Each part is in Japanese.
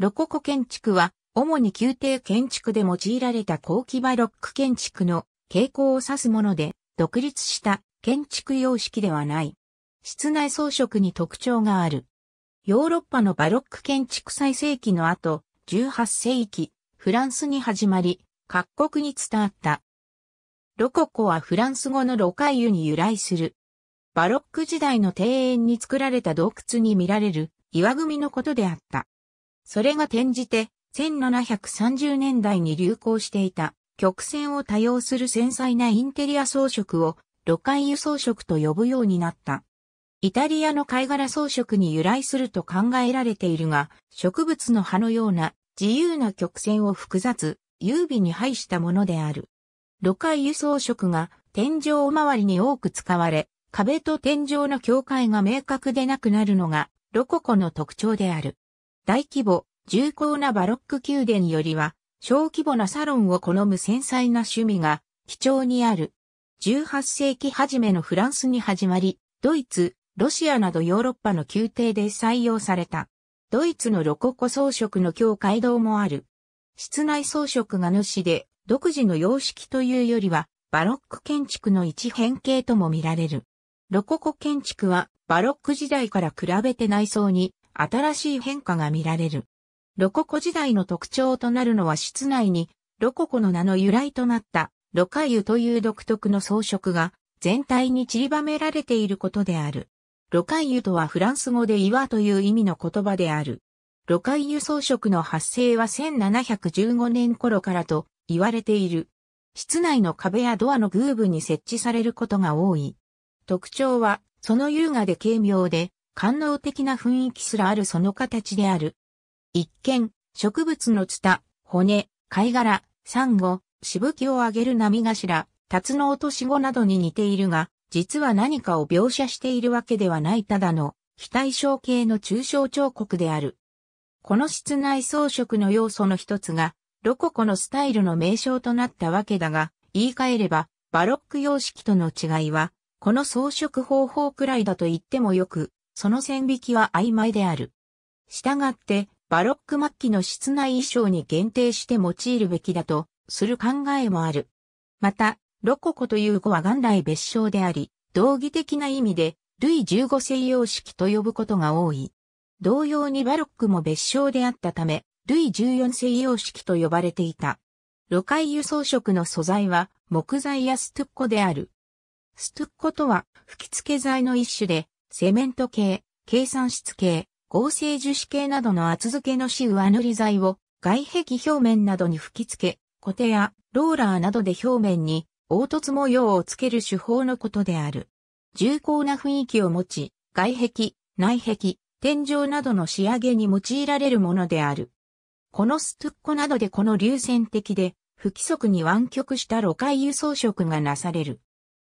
ロココ建築は、主に宮廷建築で用いられた後期バロック建築の傾向を指すもので、独立した建築様式ではない。室内装飾に特徴がある。ヨーロッパのバロック建築最盛期の後、18世紀、フランスに始まり、各国に伝わった。ロココはフランス語のロカイユに由来する。バロック時代の庭園に作られた洞窟に見られる岩組のことであった。それが転じて、1730年代に流行していた、曲線を多用する繊細なインテリア装飾を、露海油装飾と呼ぶようになった。イタリアの貝殻装飾に由来すると考えられているが、植物の葉のような自由な曲線を複雑、優美に配したものである。露海輸装飾が天井周りに多く使われ、壁と天井の境界が明確でなくなるのがロココの特徴である。大規模、重厚なバロック宮殿よりは、小規模なサロンを好む繊細な趣味が、貴重にある。18世紀初めのフランスに始まり、ドイツ、ロシアなどヨーロッパの宮廷で採用された。ドイツのロココ装飾の教会堂もある。室内装飾が主で、独自の様式というよりは、バロック建築の一変形とも見られる。ロココ建築は、バロック時代から比べて内装に、新しい変化が見られる。ロココ時代の特徴となるのは室内にロココの名の由来となったロカユという独特の装飾が全体に散りばめられていることである。ロカイユとはフランス語で岩という意味の言葉である。ロカイユ装飾の発生は1715年頃からと言われている。室内の壁やドアのグーブに設置されることが多い。特徴は、その優雅で軽妙で、官能的な雰囲気すらあるその形である。一見、植物のツタ、骨、貝殻、サンゴ、しぶきを上げる波頭、タツノオトシゴなどに似ているが、実は何かを描写しているわけではないただの、非対称系の抽象彫刻である。この室内装飾の要素の一つが、ロココのスタイルの名称となったわけだが、言い換えれば、バロック様式との違いは、この装飾方法くらいだと言ってもよく、その線引きは曖昧である。したがって、バロック末期の室内衣装に限定して用いるべきだと、する考えもある。また、ロココという語は元来別称であり、道義的な意味で、ルイ15西洋式と呼ぶことが多い。同様にバロックも別称であったため、ルイ14西洋式と呼ばれていた。ロカイ輸送色の素材は木材やストゥッコである。ストゥッコとは吹き付け材の一種で、セメント系、計算室系、合成樹脂系などの厚付けの紙上塗り剤を外壁表面などに吹き付け、コテやローラーなどで表面に凹凸模様をつける手法のことである。重厚な雰囲気を持ち、外壁、内壁、天井などの仕上げに用いられるものである。このストゥッコなどでこの流線的で不規則に湾曲した路海輸送色がなされる。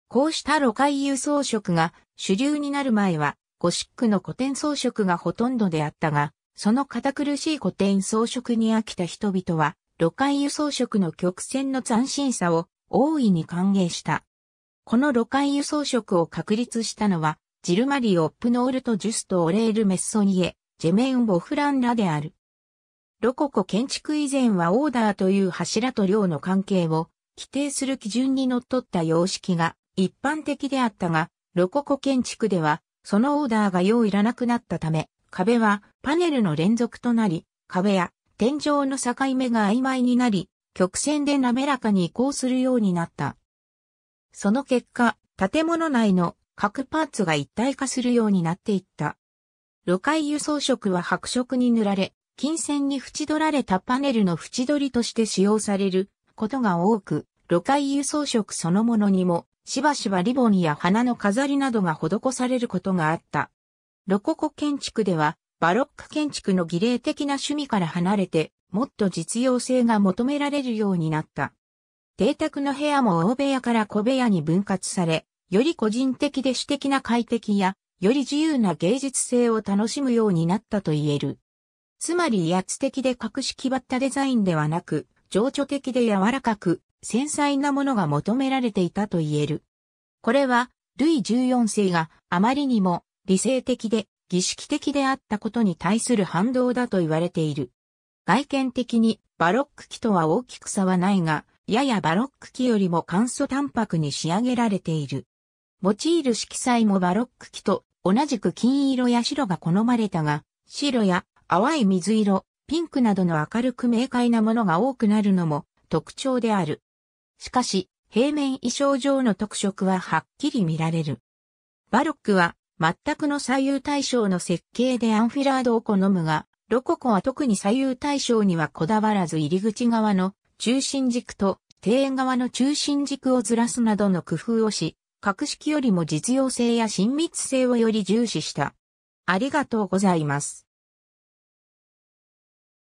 こうした露海輸装飾が主流になる前は、ゴシックの古典装飾がほとんどであったが、その堅苦しい古典装飾に飽きた人々は、露海輸装飾の曲線の斬新さを大いに歓迎した。この露海輸装飾を確立したのは、ジルマリオ・プノールト・ジュスト・オレール・メッソニエ、ジェメン・ボフランらである。ロココ建築以前はオーダーという柱と量の関係を規定する基準に則っった様式が一般的であったが、ロココ建築では、そのオーダーが用いらなくなったため、壁はパネルの連続となり、壁や天井の境目が曖昧になり、曲線で滑らかに移行するようになった。その結果、建物内の各パーツが一体化するようになっていった。露階輸送色は白色に塗られ、金線に縁取られたパネルの縁取りとして使用されることが多く、露階輸送色そのものにもしばしばリボンや花の飾りなどが施されることがあった。ロココ建築では、バロック建築の儀礼的な趣味から離れて、もっと実用性が求められるようになった。邸宅の部屋も大部屋から小部屋に分割され、より個人的で私的な快適や、より自由な芸術性を楽しむようになったと言える。つまり威圧的で格式ばったデザインではなく、情緒的で柔らかく、繊細なものが求められていたと言える。これは、ルイ14世があまりにも理性的で儀式的であったことに対する反動だと言われている。外見的にバロック期とは大きく差はないが、ややバロック期よりも簡素淡白に仕上げられている。用いる色彩もバロック期と同じく金色や白が好まれたが、白や淡い水色、ピンクなどの明るく明快なものが多くなるのも特徴である。しかし、平面衣装上の特色ははっきり見られる。バロックは全くの左右対称の設計でアンフィラードを好むが、ロココは特に左右対称にはこだわらず入り口側の中心軸と庭園側の中心軸をずらすなどの工夫をし、格式よりも実用性や親密性をより重視した。ありがとうございます。